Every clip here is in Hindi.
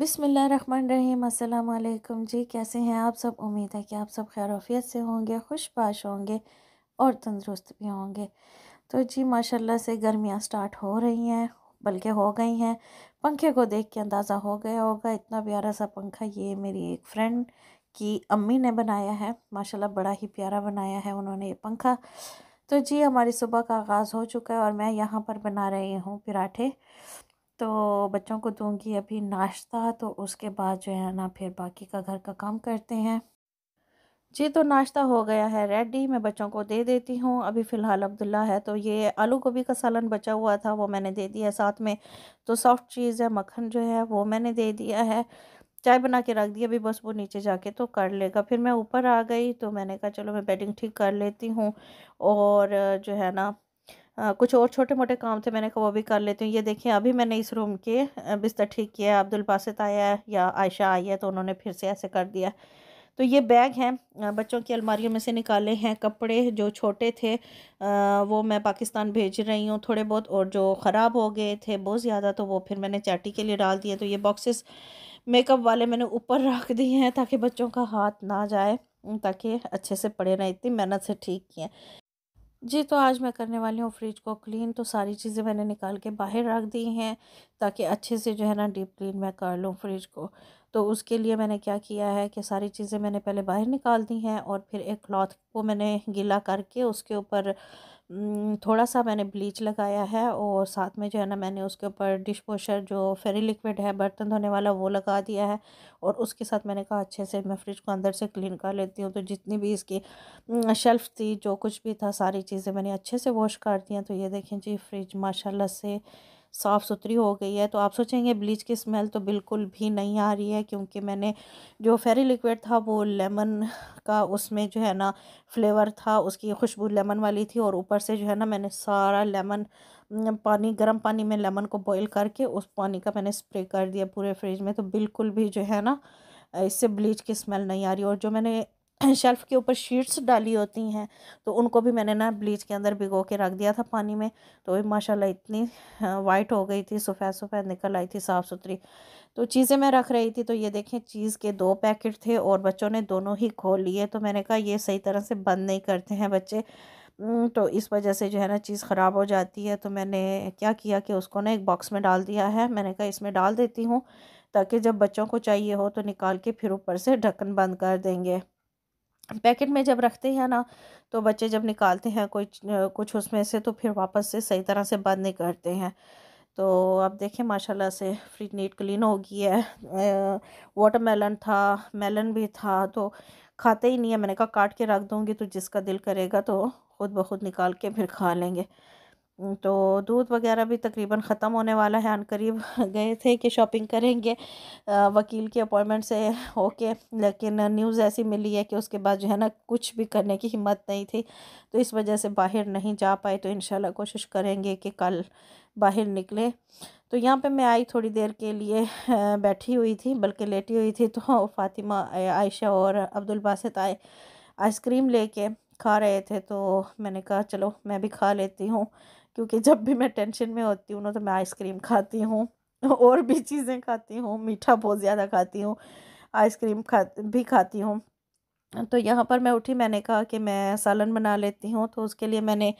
बिसमीम् अल्लाम जी कैसे हैं आप सब उम्मीद है कि आप सब खैरफियत से होंगे खुशपाश होंगे और तंदरुस्त भी होंगे तो जी माशाल्लाह से गर्मियाँ स्टार्ट हो रही हैं बल्कि हो गई हैं पंखे को देख के अंदाज़ा हो गया होगा इतना प्यारा सा पंखा ये मेरी एक फ्रेंड की अम्मी ने बनाया है माशाल्लाह बड़ा ही प्यारा बनाया है उन्होंने ये पंखा तो जी हमारी सुबह का आगाज़ हो चुका है और मैं यहाँ पर बना रही हूँ पराठे तो बच्चों को दूंगी अभी नाश्ता तो उसके बाद जो है ना फिर बाकी का घर का काम करते हैं जी तो नाश्ता हो गया है रेडी मैं बच्चों को दे देती हूँ अभी फ़िलहाल अब्दुल्ला है तो ये आलू गोभी का सालन बचा हुआ था वो मैंने दे दिया साथ में तो सॉफ्ट चीज़ है मक्खन जो है वो मैंने दे दिया है चाय बना के रख दिया अभी बस वो नीचे जाके तो कर लेगा फिर मैं ऊपर आ गई तो मैंने कहा चलो मैं बेडिंग ठीक कर लेती हूँ और जो है ना आ, कुछ और छोटे मोटे काम थे मैंने कहा वो भी कर लेती हूँ ये देखें अभी मैंने इस रूम के बिस्तर ठीक किया अब्दुल बासित आया है या आयशा आई है तो उन्होंने फिर से ऐसे कर दिया तो ये बैग हैं बच्चों की अलमारियों में से निकाले हैं कपड़े जो छोटे थे आ, वो मैं पाकिस्तान भेज रही हूँ थोड़े बहुत और जो ख़राब हो गए थे बहुत ज़्यादा तो वो फिर मैंने चैटी के लिए डाल दिए तो ये बॉक्सेस मेकअप वाले मैंने ऊपर रख दिए हैं ताकि बच्चों का हाथ ना जाए ताकि अच्छे से पड़े रहें इतनी मेहनत से ठीक किए जी तो आज मैं करने वाली हूँ फ्रिज को क्लीन तो सारी चीज़ें मैंने निकाल के बाहर रख दी हैं ताकि अच्छे से जो है ना डीप क्लीन मैं कर लूँ फ्रिज को तो उसके लिए मैंने क्या किया है कि सारी चीज़ें मैंने पहले बाहर निकाल दी हैं और फिर एक क्लॉथ को मैंने गीला करके उसके ऊपर थोड़ा सा मैंने ब्लीच लगाया है और साथ में जो है ना मैंने उसके ऊपर डिश वॉशर जो फेरी लिक्विड है बर्तन धोने वाला वो लगा दिया है और उसके साथ मैंने कहा अच्छे से मैं फ्रिज को अंदर से क्लीन कर लेती हूँ तो जितनी भी इसकी शेल्फ़ थी जो कुछ भी था सारी चीज़ें मैंने अच्छे से वॉश कर दिया तो ये देखें जी फ्रिज माशाला से साफ़ सुथरी हो गई है तो आप सोचेंगे ब्लीच की स्मेल तो बिल्कुल भी नहीं आ रही है क्योंकि मैंने जो फेरी लिक्विड था वो लेमन का उसमें जो है ना फ्लेवर था उसकी खुशबू लेमन वाली थी और ऊपर से जो है ना मैंने सारा लेमन पानी गर्म पानी में लेमन को बॉईल करके उस पानी का मैंने स्प्रे कर दिया पूरे फ्रिज में तो बिल्कुल भी जो है ना इससे ब्लीच की स्मेल नहीं आ रही और जो मैंने शेल्फ़ के ऊपर शीट्स डाली होती हैं तो उनको भी मैंने ना ब्लीच के अंदर भिगो के रख दिया था पानी में तो माशाल्लाह इतनी वाइट हो गई थी सफ़ेद सफ़ेद निकल आई थी साफ़ सुथरी तो चीज़ें मैं रख रही थी तो ये देखें चीज़ के दो पैकेट थे और बच्चों ने दोनों ही खोल लिए तो मैंने कहा ये सही तरह से बंद नहीं करते हैं बच्चे तो इस वजह से जो है ना चीज़ ख़राब हो जाती है तो मैंने क्या किया कि उसको ना एक बॉक्स में डाल दिया है मैंने कहा इसमें डाल देती हूँ ताकि जब बच्चों को चाहिए हो तो निकाल के फिर ऊपर से ढक्कन बंद कर देंगे पैकेट में जब रखते हैं ना तो बच्चे जब निकालते हैं कोई कुछ उसमें से तो फिर वापस से सही तरह से बंद नहीं करते हैं तो अब देखें माशाल्लाह से फ्रिज नीट क्लीन हो गई है वाटर मेलन था मेलन भी था तो खाते ही नहीं है मैंने कहा काट के रख दूँगी तो जिसका दिल करेगा तो ख़ुद ब खुद निकाल के फिर खा लेंगे तो दूध वगैरह भी तकरीबन ख़त्म होने वाला है अनकरीब गए थे कि शॉपिंग करेंगे वकील के अपॉइंटमेंट से होके लेकिन न्यूज़ ऐसी मिली है कि उसके बाद जो है ना कुछ भी करने की हिम्मत नहीं थी तो इस वजह से बाहर नहीं जा पाए तो इन कोशिश करेंगे कि कल बाहर निकले तो यहाँ पे मैं आई थोड़ी देर के लिए बैठी हुई थी बल्कि लेटी हुई थी तो फातिमा आयशा और अब्दुल बासित आए आइसक्रीम लेके खा रहे थे तो मैंने कहा चलो मैं भी खा लेती हूँ क्योंकि जब भी मैं टेंशन में होती हूँ ना तो मैं आइसक्रीम खाती हूँ और भी चीज़ें खाती हूँ मीठा बहुत ज़्यादा खाती हूँ आइसक्रीम खा भी खाती हूँ तो यहाँ पर मैं उठी मैंने कहा कि मैं सालन बना लेती हूँ तो उसके लिए मैंने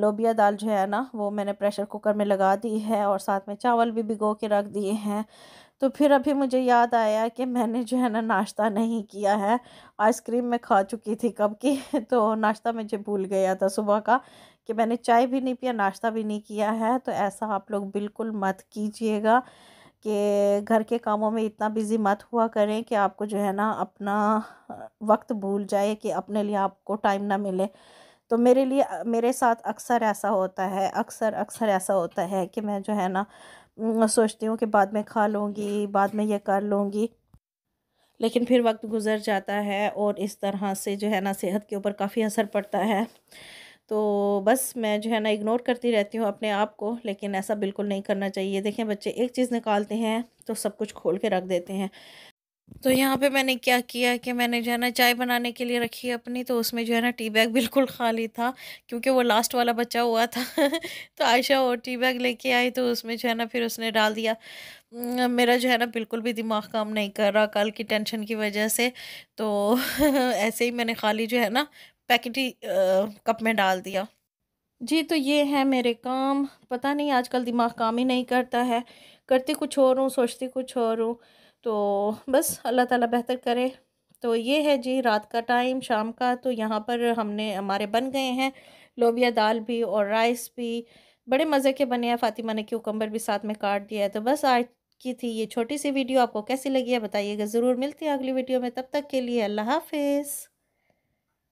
लोबिया दाल जो है ना वो मैंने प्रेशर कुकर में लगा दी है और साथ में चावल भी भिगो के रख दिए हैं तो फिर अभी मुझे याद आया कि मैंने जो है ना नाश्ता नहीं किया है आइसक्रीम मैं खा चुकी थी कब की तो नाश्ता मुझे भूल गया था सुबह का कि मैंने चाय भी नहीं पिया नाश्ता भी नहीं किया है तो ऐसा आप लोग बिल्कुल मत कीजिएगा कि घर के कामों में इतना बिज़ी मत हुआ करें कि आपको जो है ना अपना वक्त भूल जाए कि अपने लिए आपको टाइम ना मिले तो मेरे लिए मेरे साथ अक्सर ऐसा होता है अक्सर अक्सर ऐसा होता है कि मैं जो है ना सोचती हूँ कि बाद में खा लूँगी बाद में यह कर लूँगी लेकिन फिर वक्त गुज़र जाता है और इस तरह से जो है ना सेहत के ऊपर काफ़ी असर पड़ता है तो बस मैं जो है ना इग्नोर करती रहती हूँ अपने आप को लेकिन ऐसा बिल्कुल नहीं करना चाहिए देखें बच्चे एक चीज़ निकालते हैं तो सब कुछ खोल के रख देते हैं तो यहाँ पे मैंने क्या किया कि मैंने जो है ना चाय बनाने के लिए रखी अपनी तो उसमें जो है ना टी बैग बिल्कुल खाली था क्योंकि वो लास्ट वाला बच्चा हुआ था तो आयशा और टी बैग लेके आई तो उसमें जो है ना फिर उसने डाल दिया मेरा जो है ना बिल्कुल भी दिमाग काम नहीं कर रहा कल की टेंशन की वजह से तो ऐसे ही मैंने खाली जो है ना पैकेट ही कप में डाल दिया जी तो ये है मेरे काम पता नहीं आजकल दिमाग काम ही नहीं करता है करती कुछ और हूँ सोचती कुछ और हूँ तो बस अल्लाह ताला बेहतर करे तो ये है जी रात का टाइम शाम का तो यहाँ पर हमने हमारे बन गए हैं लोबिया दाल भी और राइस भी बड़े मज़े के बने हैं फ़ातिमा ने क्यूकम्बर भी साथ में काट दिया है तो बस आज की थी ये छोटी सी वीडियो आपको कैसी लगी है बताइएगा ज़रूर मिलती है अगली वीडियो में तब तक के लिए अल्लाह हाफिज़